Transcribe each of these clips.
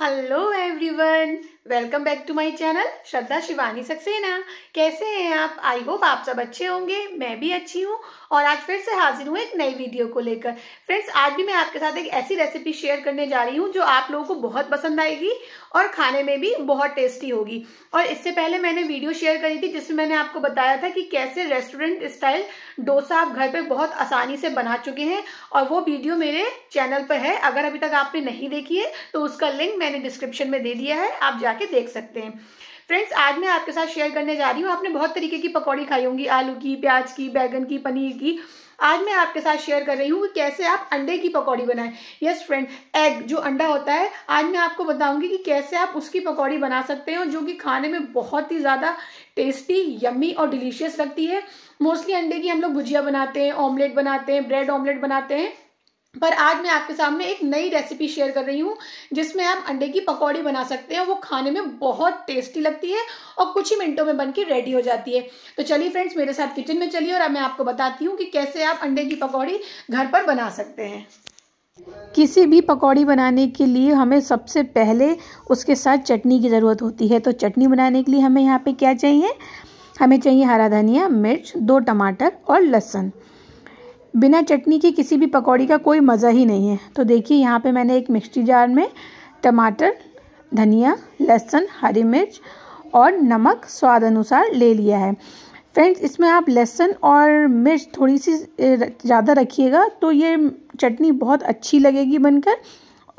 hello everyone welcome back to my channel Shraddha Shivani Saxena कैसे हैं आप आई होप आप सब अच्छे होंगे मैं भी अच्छी हूँ और आज फिर से हाजिर हूँ एक नई वीडियो को लेकर फ्रेंड्स आज भी मैं आपके साथ एक ऐसी रेसिपी शेयर करने जा रही हूँ जो आप लोगों को बहुत पसंद आएगी और खाने में भी बहुत टेस्टी होगी और इससे पहले मैंने वीडियो शेयर करी थी जिसमें मैंने आपको बताया था कि कैसे रेस्टोरेंट स्टाइल डोसा आप घर पर बहुत आसानी से बना चुके हैं और वो वीडियो मेरे चैनल पर है अगर अभी तक आपने नहीं देखी है तो उसका लिंक मैंने डिस्क्रिप्शन में दे दिया है आप जाके देख सकते हैं फ्रेंड्स आज मैं आपके साथ शेयर करने जा रही हूँ आपने बहुत तरीके की पकौड़ी खाई होंगी आलू की प्याज की बैगन की पनीर की आज मैं आपके साथ शेयर कर रही हूँ कि कैसे आप अंडे की पकौड़ी बनाएं यस फ्रेंड एग जो अंडा होता है आज मैं आपको बताऊंगी कि कैसे आप उसकी पकौड़ी बना सकते हैं जो कि खाने में बहुत ही ज़्यादा टेस्टी यम्मी और डिलीशियस लगती है मोस्टली अंडे की हम लोग भुजिया बनाते हैं ऑमलेट बनाते हैं ब्रेड ऑमलेट बनाते हैं पर आज मैं आपके सामने एक नई रेसिपी शेयर कर रही हूँ जिसमें आप अंडे की पकौड़ी बना सकते हैं वो खाने में बहुत टेस्टी लगती है और कुछ ही मिनटों में बनके रेडी हो जाती है तो चलिए फ्रेंड्स मेरे साथ किचन में चलिए और मैं आपको बताती हूँ कि कैसे आप अंडे की पकौड़ी घर पर बना सकते हैं किसी भी पकौड़ी बनाने के लिए हमें सबसे पहले उसके साथ चटनी की ज़रूरत होती है तो चटनी बनाने के लिए हमें यहाँ पे क्या चाहिए हमें चाहिए हरा धनिया मिर्च दो टमाटर और लहसुन बिना चटनी के किसी भी पकौड़ी का कोई मज़ा ही नहीं है तो देखिए यहाँ पे मैंने एक मिक्सी जार में टमाटर धनिया लहसुन हरी मिर्च और नमक स्वाद अनुसार ले लिया है फ्रेंड्स इसमें आप लहसुन और मिर्च थोड़ी सी ज़्यादा रखिएगा तो ये चटनी बहुत अच्छी लगेगी बनकर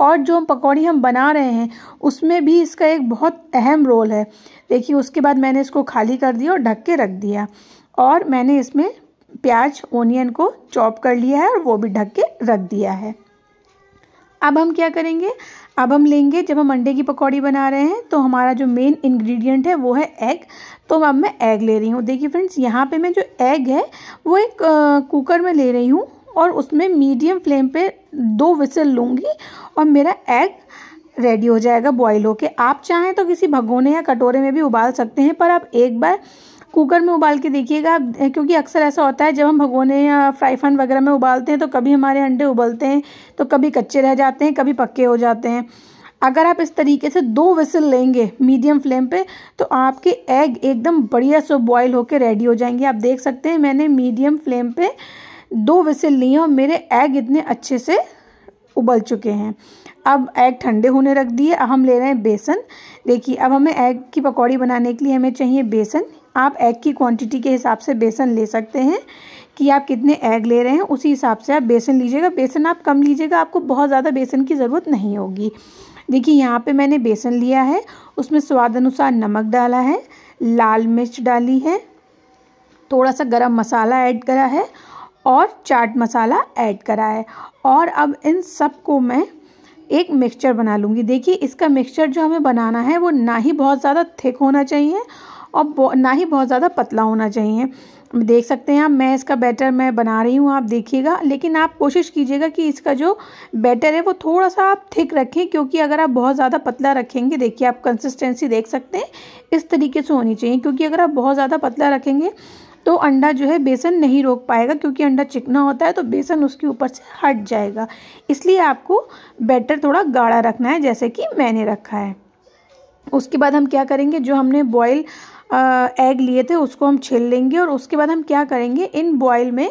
और जो पकौड़ी हम बना रहे हैं उसमें भी इसका एक बहुत अहम रोल है देखिए उसके बाद मैंने इसको खाली कर दिया और ढक के रख दिया और मैंने इसमें प्याज ओनियन को चॉप कर लिया है और वो भी ढक के रख दिया है अब हम क्या करेंगे अब हम लेंगे जब हम अंडे की पकौड़ी बना रहे हैं तो हमारा जो मेन इंग्रेडिएंट है वो है एग तो अब मैं एग ले रही हूँ देखिए फ्रेंड्स यहाँ पे मैं जो एग है वो एक कुकर में ले रही हूँ और उसमें मीडियम फ्लेम पे दो विसल लूँगी और मेरा एग रेडी हो जाएगा बॉयल होके आप चाहें तो किसी भगोने या कटोरे में भी उबाल सकते हैं पर आप एक बार कुकर में उबाल के देखिएगा क्योंकि अक्सर ऐसा होता है जब हम भगोने या फ्राई फैन वगैरह में उबालते हैं तो कभी हमारे अंडे उबलते हैं तो कभी कच्चे रह जाते हैं कभी पक्के हो जाते हैं अगर आप इस तरीके से दो विसल लेंगे मीडियम फ्लेम पे तो आपके एग एकदम बढ़िया से बॉयल होकर रेडी हो जाएंगे आप देख सकते हैं मैंने मीडियम फ्लेम पे दो विसल लिए हैं और मेरे एग इतने अच्छे से उबल चुके हैं अब एग ठंडे होने रख दिए अब हम ले रहे हैं बेसन देखिए अब हमें एग की पकौड़ी बनाने के लिए हमें चाहिए बेसन आप एग की क्वांटिटी के हिसाब से बेसन ले सकते हैं कि आप कितने एग ले रहे हैं उसी हिसाब से आप बेसन लीजिएगा बेसन आप कम लीजिएगा आपको बहुत ज़्यादा बेसन की ज़रूरत नहीं होगी देखिए यहाँ पे मैंने बेसन लिया है उसमें स्वाद अनुसार नमक डाला है लाल मिर्च डाली है थोड़ा सा गरम मसाला ऐड करा है और चाट मसाला ऐड करा है और अब इन सब को मैं एक मिक्सचर बना लूँगी देखिए इसका मिक्सचर जो हमें बनाना है वो ना ही बहुत ज़्यादा थिक होना चाहिए और ना ही बहुत ज़्यादा पतला होना चाहिए देख सकते हैं आप मैं इसका बैटर मैं बना रही हूँ आप देखिएगा लेकिन आप कोशिश कीजिएगा कि इसका जो बैटर है वो थोड़ा सा आप थिक रखें क्योंकि अगर आप बहुत ज़्यादा पतला रखेंगे देखिए आप कंसिस्टेंसी देख सकते हैं इस तरीके से होनी चाहिए क्योंकि अगर आप बहुत ज़्यादा पतला रखेंगे तो अंडा जो है बेसन नहीं रोक पाएगा क्योंकि अंडा चिकना होता है तो बेसन उसके ऊपर से हट जाएगा इसलिए आपको बैटर थोड़ा गाढ़ा रखना है जैसे कि मैंने रखा है उसके बाद हम क्या करेंगे जो हमने बॉयल एग लिए थे उसको हम छिल लेंगे और उसके बाद हम क्या करेंगे इन बॉयल में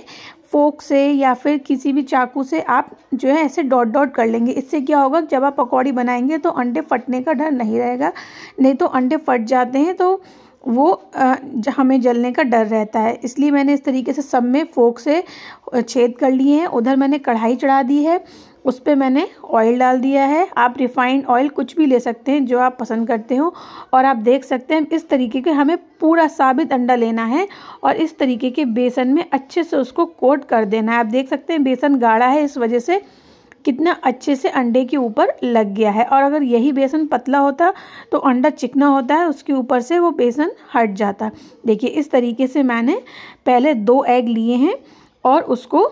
फोक से या फिर किसी भी चाकू से आप जो है ऐसे डॉट डॉट कर लेंगे इससे क्या होगा जब आप पकौड़ी बनाएंगे तो अंडे फटने का डर नहीं रहेगा नहीं तो अंडे फट जाते हैं तो वो हमें जलने का डर रहता है इसलिए मैंने इस तरीके से सब में फोक से छेद कर लिए हैं उधर मैंने कढ़ाई चढ़ा दी है उस पर मैंने ऑयल डाल दिया है आप रिफाइंड ऑयल कुछ भी ले सकते हैं जो आप पसंद करते हो और आप देख सकते हैं इस तरीके के हमें पूरा साबित अंडा लेना है और इस तरीके के बेसन में अच्छे से उसको कोट कर देना है आप देख सकते हैं बेसन गाढ़ा है इस वजह से कितना अच्छे से अंडे के ऊपर लग गया है और अगर यही बेसन पतला होता तो अंडा चिकना होता है उसके ऊपर से वो बेसन हट जाता देखिए इस तरीके से मैंने पहले दो एग लिए हैं और उसको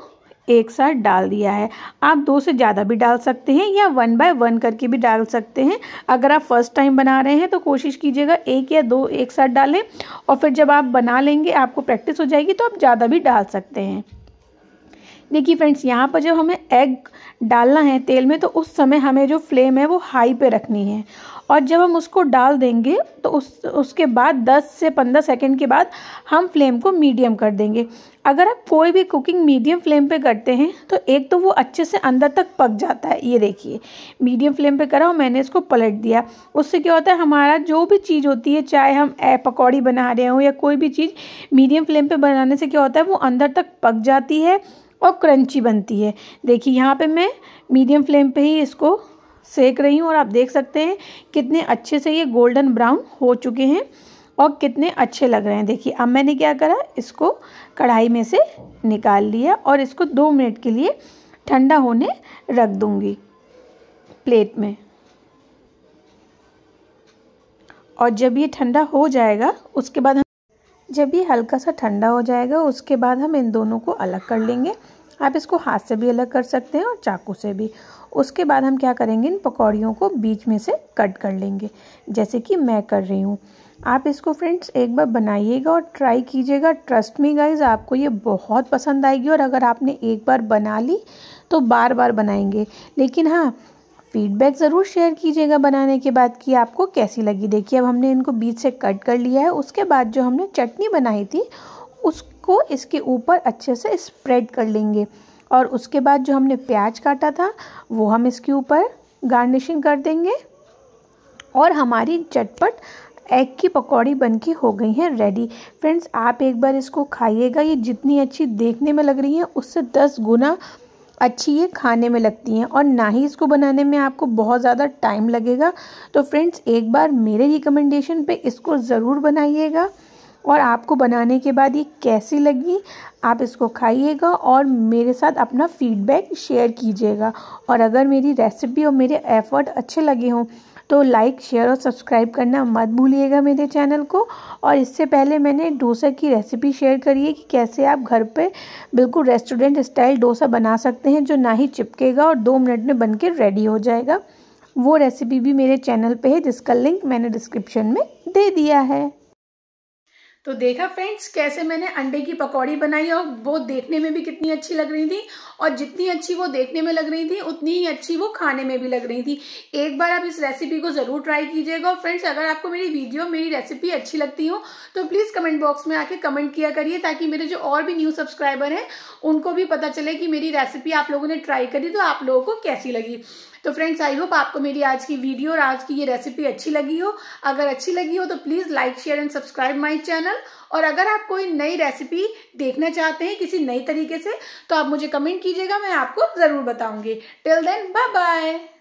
एक साथ डाल दिया है आप दो से ज़्यादा भी डाल सकते हैं या वन बाय वन करके भी डाल सकते हैं अगर आप फर्स्ट टाइम बना रहे हैं तो कोशिश कीजिएगा एक या दो एक साथ डालें और फिर जब आप बना लेंगे आपको प्रैक्टिस हो जाएगी तो आप ज़्यादा भी डाल सकते हैं देखिए फ्रेंड्स यहाँ पर जब हमें एग डालना है तेल में तो उस समय हमें जो फ्लेम है वो हाई पे रखनी है और जब हम उसको डाल देंगे तो उस उसके बाद 10 से 15 सेकंड के बाद हम फ्लेम को मीडियम कर देंगे अगर आप कोई भी कुकिंग मीडियम फ्लेम पे करते हैं तो एक तो वो अच्छे से अंदर तक पक जाता है ये देखिए मीडियम फ्लेम पे करा और मैंने इसको पलट दिया उससे क्या होता है हमारा जो भी चीज़ होती है चाहे हम पकौड़ी बना रहे हों या कोई भी चीज़ मीडियम फ्लेम पर बनाने से क्या होता है वो अंदर तक पक जाती है और क्रंची बनती है देखिए यहाँ पे मैं मीडियम फ्लेम पे ही इसको सेक रही हूँ और आप देख सकते हैं कितने अच्छे से ये गोल्डन ब्राउन हो चुके हैं और कितने अच्छे लग रहे हैं देखिए अब मैंने क्या करा इसको कढ़ाई में से निकाल लिया और इसको दो मिनट के लिए ठंडा होने रख दूँगी प्लेट में और जब ये ठंडा हो जाएगा उसके बाद हम जब ये हल्का सा ठंडा हो जाएगा उसके बाद हम इन दोनों को अलग कर लेंगे आप इसको हाथ से भी अलग कर सकते हैं और चाकू से भी उसके बाद हम क्या करेंगे इन पकौड़ियों को बीच में से कट कर लेंगे जैसे कि मैं कर रही हूँ आप इसको फ्रेंड्स एक बार बनाइएगा और ट्राई कीजिएगा ट्रस्ट मी गाइज आपको ये बहुत पसंद आएगी और अगर आपने एक बार बना ली तो बार बार बनाएंगे लेकिन हाँ फीडबैक ज़रूर शेयर कीजिएगा बनाने के बाद कि आपको कैसी लगी देखिए अब हमने इनको बीच से कट कर लिया है उसके बाद जो हमने चटनी बनाई थी उस को इसके ऊपर अच्छे से स्प्रेड कर लेंगे और उसके बाद जो हमने प्याज काटा था वो हम इसके ऊपर गार्निशिंग कर देंगे और हमारी चटपट एग की पकौड़ी बन के हो गई हैं रेडी फ्रेंड्स आप एक बार इसको खाइएगा ये जितनी अच्छी देखने में लग रही हैं उससे दस गुना अच्छी ये खाने में लगती हैं और ना ही इसको बनाने में आपको बहुत ज़्यादा टाइम लगेगा तो फ्रेंड्स एक बार मेरे रिकमेंडेशन पे इसको ज़रूर बनाइएगा और आपको बनाने के बाद ये कैसी लगी आप इसको खाइएगा और मेरे साथ अपना फीडबैक शेयर कीजिएगा और अगर मेरी रेसिपी और मेरे एफ़र्ट अच्छे लगे हों तो लाइक शेयर और सब्सक्राइब करना मत भूलिएगा मेरे चैनल को और इससे पहले मैंने डोसा की रेसिपी शेयर करी है कि कैसे आप घर पे बिल्कुल रेस्टोरेंट स्टाइल डोसा बना सकते हैं जो ना ही चिपकेगा और दो मिनट में बन रेडी हो जाएगा वो रेसिपी भी मेरे चैनल पे है जिसका लिंक मैंने डिस्क्रिप्शन में दे दिया है तो देखा फ्रेंड्स कैसे मैंने अंडे की पकौड़ी बनाई और वो देखने में भी कितनी अच्छी लग रही थी और जितनी अच्छी वो देखने में लग रही थी उतनी ही अच्छी वो खाने में भी लग रही थी एक बार आप इस रेसिपी को ज़रूर ट्राई कीजिएगा और फ्रेंड्स अगर आपको मेरी वीडियो मेरी रेसिपी अच्छी लगती हो तो प्लीज़ कमेंट बॉक्स में आके कमेंट किया करिए ताकि मेरे जो और भी न्यू सब्सक्राइबर हैं उनको भी पता चले कि मेरी रेसिपी आप लोगों ने ट्राई करी तो आप लोगों को कैसी लगी तो फ्रेंड्स आई होप आपको मेरी आज की वीडियो और आज की ये रेसिपी अच्छी लगी हो अगर अच्छी लगी हो तो please like share and subscribe my channel और अगर आप कोई नई रेसिपी देखना चाहते हैं किसी नई तरीके से तो आप मुझे कमेंट कीजिएगा मैं आपको ज़रूर बताऊँगी टिल देन बाय बाय